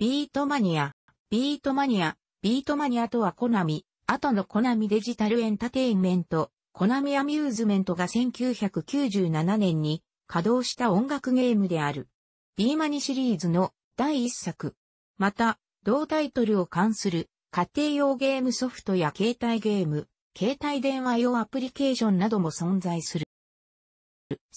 ビートマニア、ビートマニア、ビートマニアとはコナミ、後のコナミデジタルエンタテインメント、コナミアミューズメントが1997年に稼働した音楽ゲームである。ビーマニシリーズの第一作。また、同タイトルを関する家庭用ゲームソフトや携帯ゲーム、携帯電話用アプリケーションなども存在する。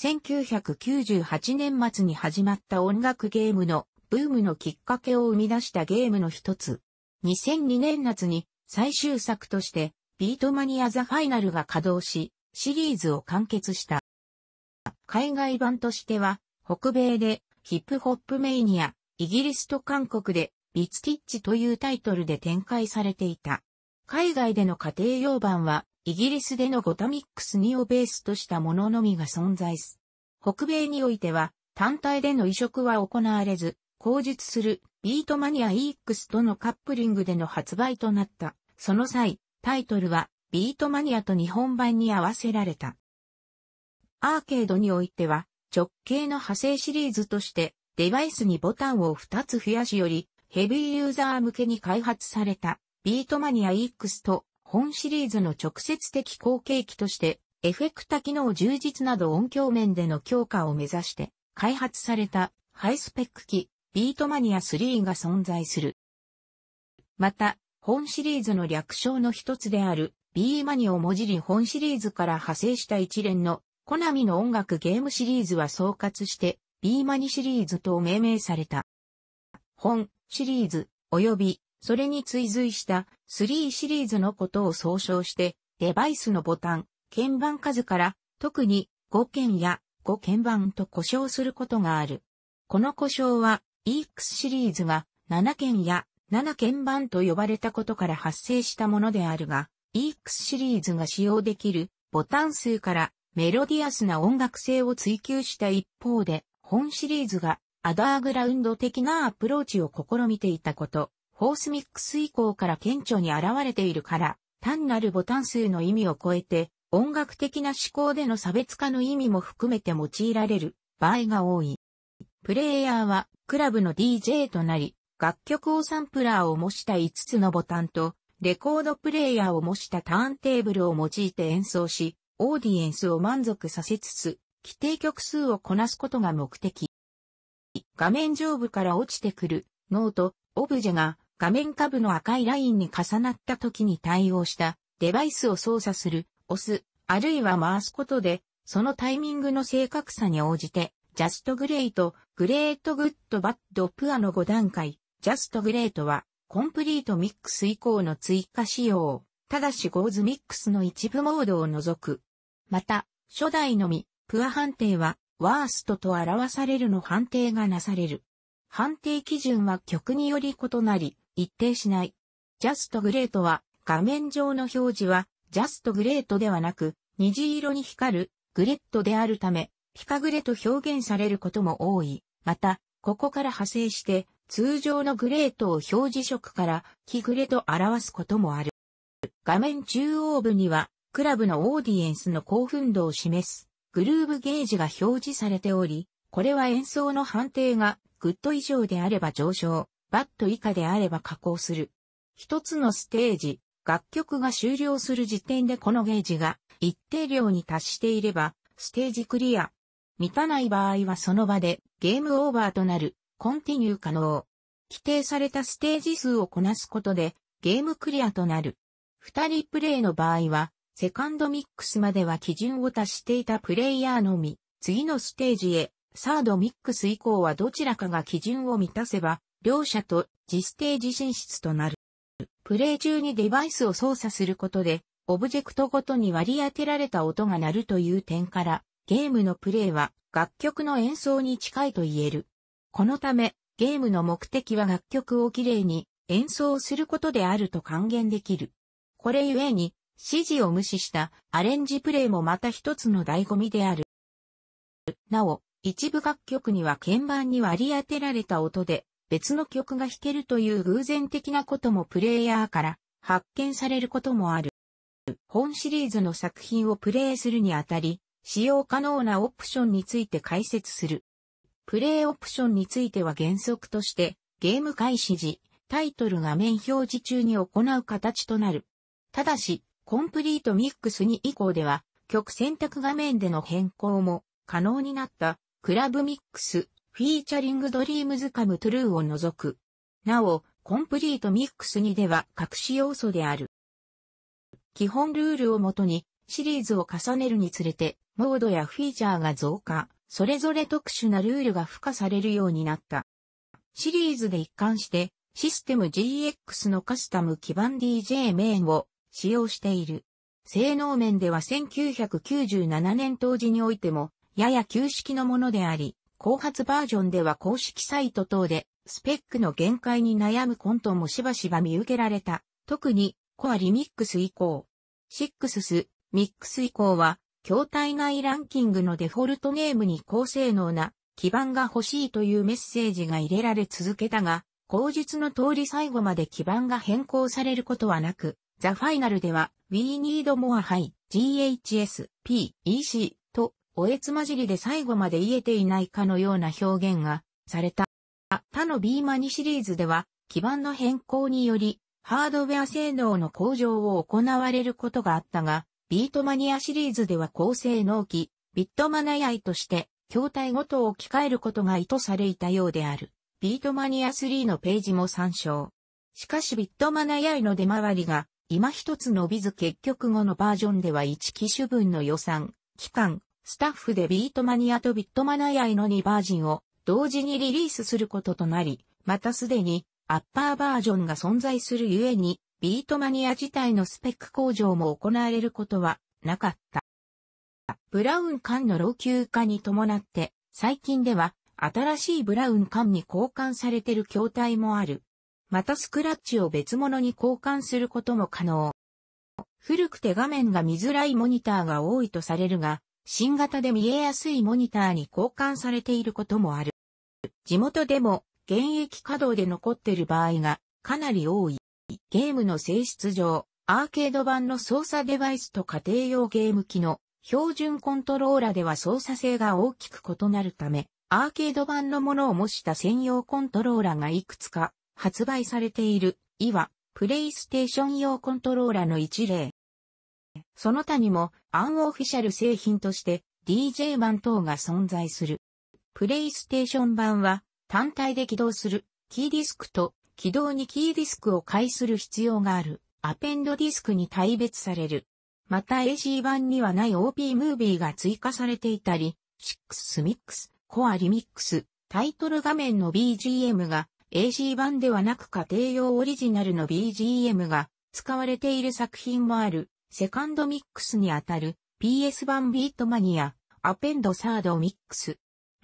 1998年末に始まった音楽ゲームのブームのきっかけを生み出したゲームの一つ。2002年夏に最終作としてビートマニアザファイナルが稼働し、シリーズを完結した。海外版としては、北米でヒップホップメイニア、イギリスと韓国でビツティッチというタイトルで展開されていた。海外での家庭用版は、イギリスでのゴタミックス2をベースとしたもののみが存在す。北米においては、単体での移植は行われず、口述するビートマニア EX とのカップリングでの発売となった。その際、タイトルはビートマニアと日本版に合わせられた。アーケードにおいては直径の派生シリーズとしてデバイスにボタンを2つ増やしよりヘビーユーザー向けに開発されたビートマニア EX と本シリーズの直接的後継機としてエフェクタ機能充実など音響面での強化を目指して開発されたハイスペック機ビートマニア3が存在する。また、本シリーズの略称の一つである B マニをもじり本シリーズから派生した一連のコナミの音楽ゲームシリーズは総括して B マニシリーズと命名された。本シリーズおよびそれに追随した3シリーズのことを総称してデバイスのボタン、鍵盤数から特に5鍵や5鍵盤と呼称することがある。この呼称は EX シリーズが7件や7件版と呼ばれたことから発生したものであるが、EX シリーズが使用できるボタン数からメロディアスな音楽性を追求した一方で、本シリーズがアダーグラウンド的なアプローチを試みていたこと、フォースミックス以降から顕著に現れているから、単なるボタン数の意味を超えて、音楽的な思考での差別化の意味も含めて用いられる場合が多い。プレイヤーはクラブの DJ となり、楽曲をサンプラーを模した5つのボタンと、レコードプレイヤーを模したターンテーブルを用いて演奏し、オーディエンスを満足させつつ、規定曲数をこなすことが目的。画面上部から落ちてくるノート、オブジェが画面下部の赤いラインに重なった時に対応したデバイスを操作する、押す、あるいは回すことで、そのタイミングの正確さに応じてジャストグレート、グレートグッドバッドプアの5段階、ジャストグレートは、コンプリートミックス以降の追加仕様、ただしゴーズミックスの一部モードを除く。また、初代のみ、プア判定は、ワーストと表されるの判定がなされる。判定基準は曲により異なり、一定しない。ジャストグレートは、画面上の表示は、ジャストグレートではなく、虹色に光る、グレットであるため、カグれと表現されることも多い。また、ここから派生して、通常のグレートを表示色からキグれと表すこともある。画面中央部には、クラブのオーディエンスの興奮度を示す、グルーブゲージが表示されており、これは演奏の判定が、グッド以上であれば上昇、バット以下であれば下降する。一つのステージ、楽曲が終了する時点でこのゲージが一定量に達していれば、ステージクリア、満たない場合はその場でゲームオーバーとなる、コンティニュー可能。規定されたステージ数をこなすことで、ゲームクリアとなる。二人プレイの場合は、セカンドミックスまでは基準を達していたプレイヤーのみ、次のステージへ、サードミックス以降はどちらかが基準を満たせば、両者と次ステージ進出となる。プレイ中にデバイスを操作することで、オブジェクトごとに割り当てられた音が鳴るという点から、ゲームのプレイは楽曲の演奏に近いと言える。このため、ゲームの目的は楽曲をきれいに演奏することであると還元できる。これゆえに、指示を無視したアレンジプレイもまた一つの醍醐味である。なお、一部楽曲には鍵盤に割り当てられた音で別の曲が弾けるという偶然的なこともプレイヤーから発見されることもある。本シリーズの作品をプレイするにあたり、使用可能なオプションについて解説する。プレイオプションについては原則として、ゲーム開始時、タイトル画面表示中に行う形となる。ただし、コンプリートミックス2以降では、曲選択画面での変更も可能になった、クラブミックス、フィーチャリングドリームズカムトゥルーを除く。なお、コンプリートミックス2では隠し要素である。基本ルールをもとに、シリーズを重ねるにつれて、モードやフィーチャーが増加、それぞれ特殊なルールが付加されるようになった。シリーズで一貫して、システム GX のカスタム基盤 DJ メインを使用している。性能面では1997年当時においても、やや旧式のものであり、後発バージョンでは公式サイト等で、スペックの限界に悩むコントもしばしば見受けられた。特に、コアリミックス以降。シックスス、ミックス以降は、筐体内ランキングのデフォルトゲームに高性能な基盤が欲しいというメッセージが入れられ続けたが、口述の通り最後まで基盤が変更されることはなく、ザ・ファイナルでは We Need More High GHS P EC とおえつまじりで最後まで言えていないかのような表現がされた。他の B マニシリーズでは基盤の変更によりハードウェア性能の向上を行われることがあったが、ビートマニアシリーズでは高性能機、ビットマナヤイとして、筐体ごと置き換えることが意図されいたようである。ビートマニア3のページも参照。しかしビットマナヤイの出回りが、今一つ伸びず結局後のバージョンでは1機種分の予算、期間、スタッフでビートマニアとビットマナヤイの2バージンを同時にリリースすることとなり、またすでにアッパーバージョンが存在するゆえに、ビートマニア自体のスペック工場も行われることはなかった。ブラウン管の老朽化に伴って、最近では新しいブラウン管に交換されてる筐体もある。またスクラッチを別物に交換することも可能。古くて画面が見づらいモニターが多いとされるが、新型で見えやすいモニターに交換されていることもある。地元でも現役稼働で残っている場合がかなり多い。ゲームの性質上、アーケード版の操作デバイスと家庭用ゲーム機の標準コントローラでは操作性が大きく異なるため、アーケード版のものを模した専用コントローラがいくつか発売されている、いわ、プレイステーション用コントローラの一例。その他にも、アンオフィシャル製品として DJ 版等が存在する。プレイステーション版は単体で起動するキーディスクと軌道にキーディスクを介する必要があるアペンドディスクに大別される。また AC 版にはない OP ムービーが追加されていたり、6スミックス、コアリミックス、タイトル画面の BGM が AC 版ではなく家庭用オリジナルの BGM が使われている作品もある、セカンドミックスにあたる PS 版ビートマニア、アペンドサードミックス。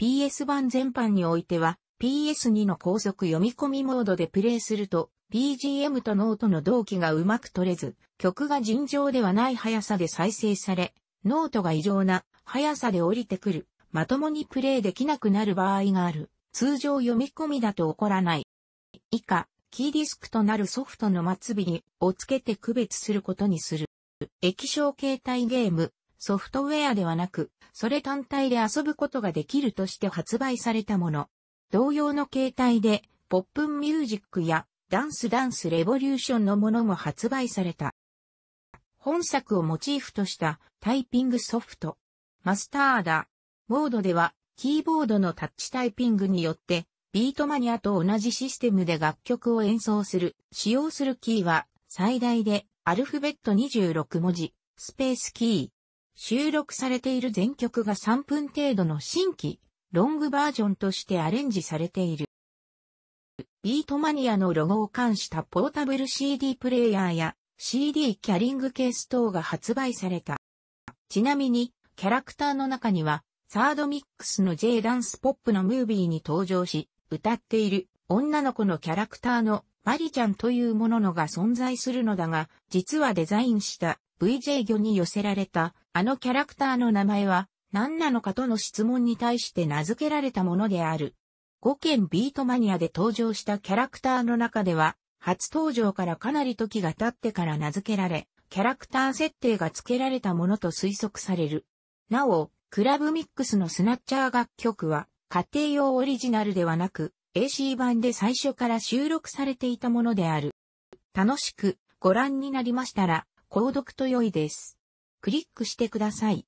PS 版全般においては、PS2 の高速読み込みモードでプレイすると、BGM とノートの同期がうまく取れず、曲が尋常ではない速さで再生され、ノートが異常な速さで降りてくる、まともにプレイできなくなる場合がある。通常読み込みだと起こらない。以下、キーディスクとなるソフトの末尾に、をつけて区別することにする。液晶携帯ゲーム、ソフトウェアではなく、それ単体で遊ぶことができるとして発売されたもの。同様の形態で、ポップンミュージックやダンスダンスレボリューションのものも発売された。本作をモチーフとしたタイピングソフト。マスターダ。モードでは、キーボードのタッチタイピングによって、ビートマニアと同じシステムで楽曲を演奏する、使用するキーは、最大で、アルファベット26文字、スペースキー。収録されている全曲が3分程度の新規ロングバージョンとしてアレンジされている。ビートマニアのロゴを冠したポータブル CD プレイヤーや CD キャリングケース等が発売された。ちなみに、キャラクターの中には、サードミックスの J ダンスポップのムービーに登場し、歌っている女の子のキャラクターのマリちゃんというもののが存在するのだが、実はデザインした VJ 魚に寄せられたあのキャラクターの名前は何なのかとの質問に対して名付けられたものである。5件ビートマニアで登場したキャラクターの中では、初登場からかなり時が経ってから名付けられ、キャラクター設定が付けられたものと推測される。なお、クラブミックスのスナッチャー楽曲は、家庭用オリジナルではなく、AC 版で最初から収録されていたものである。楽しくご覧になりましたら、購読と良いです。クリックしてください。